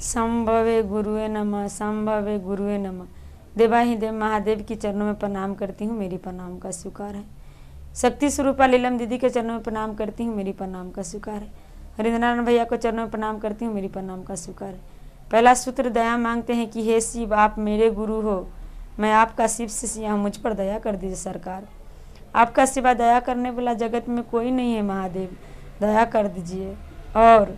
संभवे गुरुए नमः संभवे गुरुए नमः देवा ही देव महादेव के चरणों में प्रणाम करती हूँ मेरी प्रणाम का स्वीकार है शक्ति स्वरूपा लीलम दीदी के चरणों में प्रणाम करती हूँ मेरी प्रणाम का स्वीकार है हरिंद्रनारायण भैया को चरणों में प्रणाम करती हूँ मेरी प्रणाम का स्वीकार है पहला सूत्र दया मांगते हैं कि हे शिव आप मेरे गुरु हो मैं आपका शिव शिष्य हूँ मुझ पर दया कर दीजिए सरकार आपका सिवा दया करने वाला जगत में कोई नहीं है महादेव दया कर दीजिए और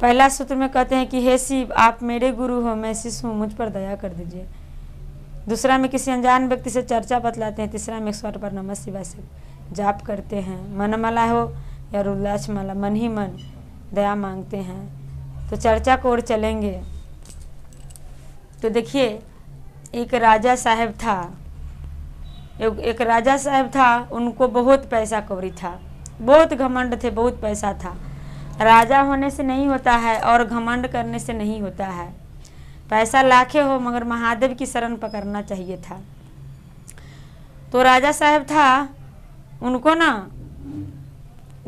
पहला सूत्र में कहते हैं कि हे शिव आप मेरे गुरु हो मैं शिष्य हूँ मुझ पर दया कर दीजिए दूसरा में किसी अनजान व्यक्ति से चर्चा बतलाते हैं तीसरा में एक स्वर पर नमः शिवाय से जाप करते हैं मनमला हो या उल्लास माला मन ही मन दया मांगते हैं तो चर्चा को और चलेंगे तो देखिए एक राजा साहब था एक राजा साहब था उनको बहुत पैसा कौरी था बहुत घमंड थे बहुत पैसा था राजा होने से नहीं होता है और घमंड करने से नहीं होता है पैसा लाखे हो मगर महादेव की शरण पकड़ना चाहिए था तो राजा साहब था उनको ना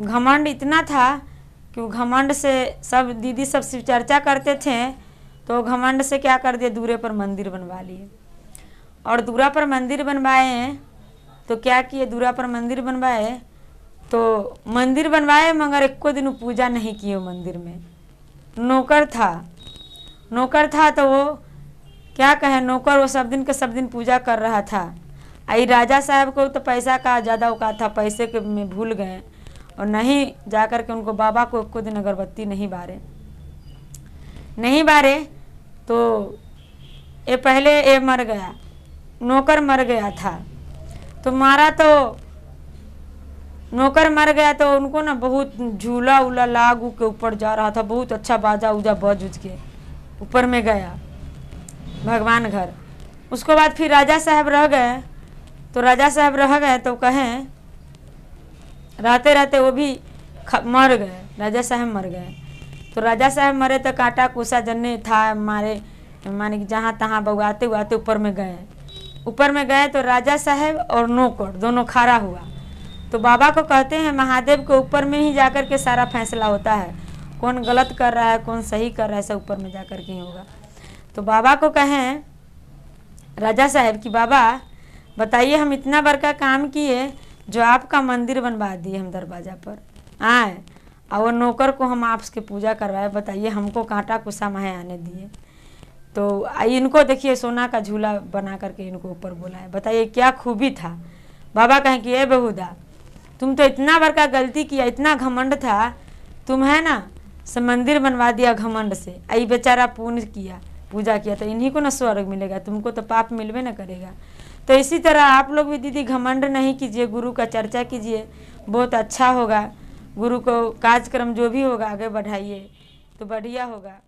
घमंड इतना था कि वो घमंड से सब दीदी सब शिव चर्चा करते थे तो घमंड से क्या कर दिए दूरे पर मंदिर बनवा लिए और दूरा पर मंदिर बनवाए तो क्या किए दूरा पर मंदिर बनवाए तो मंदिर बनवाए मगर एक दिन पूजा नहीं किए मंदिर में नौकर था नौकर था तो वो क्या कहे नौकर वो सब दिन के सब दिन पूजा कर रहा था आई राजा साहब को तो पैसा का ज़्यादा औकात था पैसे के में भूल गए और नहीं जा कर के उनको बाबा को एक दिन अगरबत्ती नहीं बारे नहीं बारे तो ये पहले ये मर गया नौकर मर गया था तो मारा तो नौकर मर गया तो उनको ना बहुत झूला उला लाग के ऊपर जा रहा था बहुत अच्छा बाजा उजा बज उज के ऊपर में गया भगवान घर उसको बाद फिर राजा साहब रह गए तो राजा साहब रह गए तो कहें रहते रहते वो भी मर गए राजा साहब मर गए तो राजा साहब मरे तो कांटा कोसा जन्ने था मारे माने कि जहाँ तहाँ बगाते उगाते ऊपर में गए ऊपर में गए तो राजा साहब और नौकर दोनों खारा हुआ तो बाबा को कहते हैं महादेव के ऊपर में ही जाकर के सारा फैसला होता है कौन गलत कर रहा है कौन सही कर रहा है सब ऊपर में जाकर के ही होगा तो बाबा को कहें राजा साहब कि बाबा बताइए हम इतना बड़ का काम किए जो आपका मंदिर बनवा दिए हम दरवाज़ा पर आए और नौकर को हम आपके पूजा करवाए बताइए हमको कांटा कुसा माहे आने दिए तो इनको देखिए सोना का झूला बना करके इनको ऊपर बोला है बताइए क्या खूबी था बाबा कहें कि ए बहुदा तुम तो इतना बार का गलती किया इतना घमंड था तुम है ना मंदिर बनवा दिया घमंड से आई बेचारा पुण्य किया पूजा किया तो इन्हीं को ना स्वर्ग मिलेगा तुमको तो पाप मिलवे ना करेगा तो इसी तरह आप लोग भी दीदी घमंड नहीं कीजिए गुरु का चर्चा कीजिए बहुत अच्छा होगा गुरु को कार्यक्रम जो भी होगा आगे बढ़ाइए तो बढ़िया होगा